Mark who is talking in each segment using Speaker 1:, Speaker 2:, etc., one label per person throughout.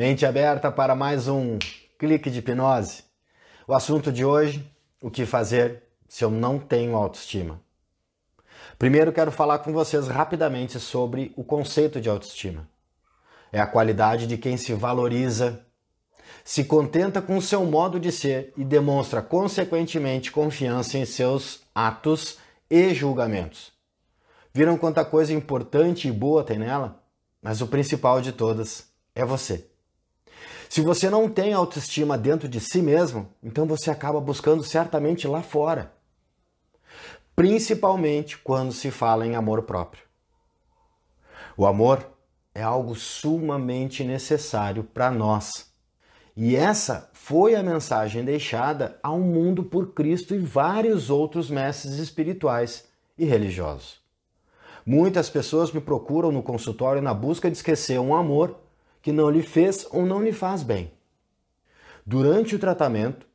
Speaker 1: Mente aberta para mais um clique de hipnose. O assunto de hoje: o que fazer se eu não tenho autoestima. Primeiro, quero falar com vocês rapidamente sobre o conceito de autoestima. É a qualidade de quem se valoriza, se contenta com seu modo de ser e demonstra, consequentemente, confiança em seus atos e julgamentos. Viram quanta coisa importante e boa tem nela? Mas o principal de todas é você. Se você não tem autoestima dentro de si mesmo, então você acaba buscando certamente lá fora. Principalmente quando se fala em amor próprio. O amor é algo sumamente necessário para nós. E essa foi a mensagem deixada ao mundo por Cristo e vários outros mestres espirituais e religiosos. Muitas pessoas me procuram no consultório na busca de esquecer um amor que não lhe fez ou não lhe faz bem. Durante o tratamento,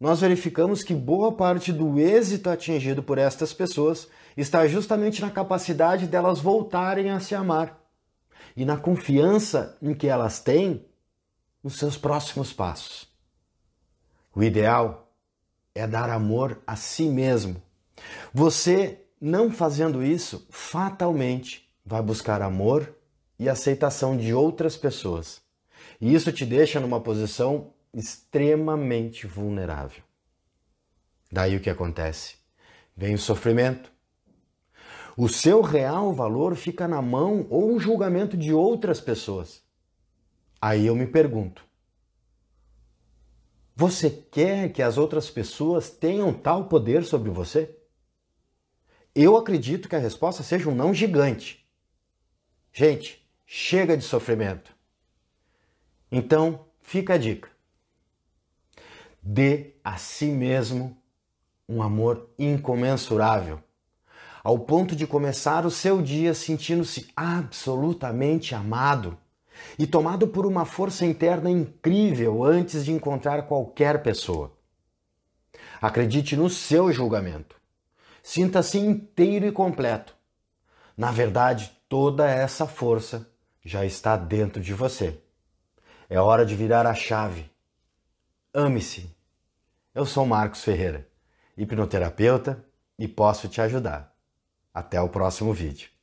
Speaker 1: nós verificamos que boa parte do êxito atingido por estas pessoas está justamente na capacidade delas voltarem a se amar e na confiança em que elas têm nos seus próximos passos. O ideal é dar amor a si mesmo. Você, não fazendo isso, fatalmente vai buscar amor e aceitação de outras pessoas. E isso te deixa numa posição extremamente vulnerável. Daí o que acontece? Vem o sofrimento. O seu real valor fica na mão ou julgamento de outras pessoas. Aí eu me pergunto: você quer que as outras pessoas tenham tal poder sobre você? Eu acredito que a resposta seja um não gigante. Gente, Chega de sofrimento. Então, fica a dica. Dê a si mesmo um amor incomensurável, ao ponto de começar o seu dia sentindo-se absolutamente amado e tomado por uma força interna incrível antes de encontrar qualquer pessoa. Acredite no seu julgamento. Sinta-se inteiro e completo. Na verdade, toda essa força já está dentro de você. É hora de virar a chave. Ame-se. Eu sou Marcos Ferreira, hipnoterapeuta e posso te ajudar. Até o próximo vídeo.